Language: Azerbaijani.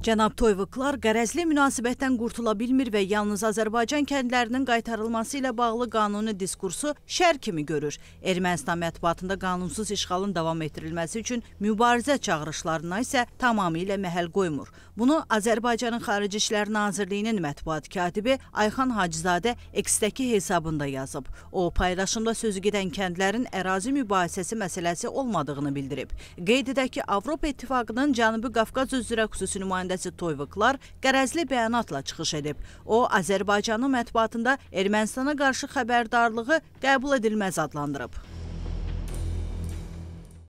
Cənab Toyvıqlar qərəzli münasibətdən qurtula bilmir və yalnız Azərbaycan kəndlərinin qaytarılması ilə bağlı qanuni diskursu şər kimi görür. Ermənistan mətbuatında qanunsuz işğalın davam etdirilməsi üçün mübarizə çağırışlarına isə tamamilə məhəl qoymur. Bunu Azərbaycanın Xarici İşlər Nazirliyinin mətbuat katibi Ayxan Hacızadə X-dəki hesabında yazıb. O, paylaşımda sözü gedən kəndlərin ərazi mübahisəsi məsələsi olmadığını bildirib. Qeyd edək ki, Avropa İttifaqının Cənubi Qafqaz üzrə xüsusi nümayəndə nümayəndəsi Toyvıqlar qərəzli bəyanatla çıxış edib. O, Azərbaycanın mətbuatında Ermənistana qarşı xəbərdarlığı qəbul edilməz adlandırıb.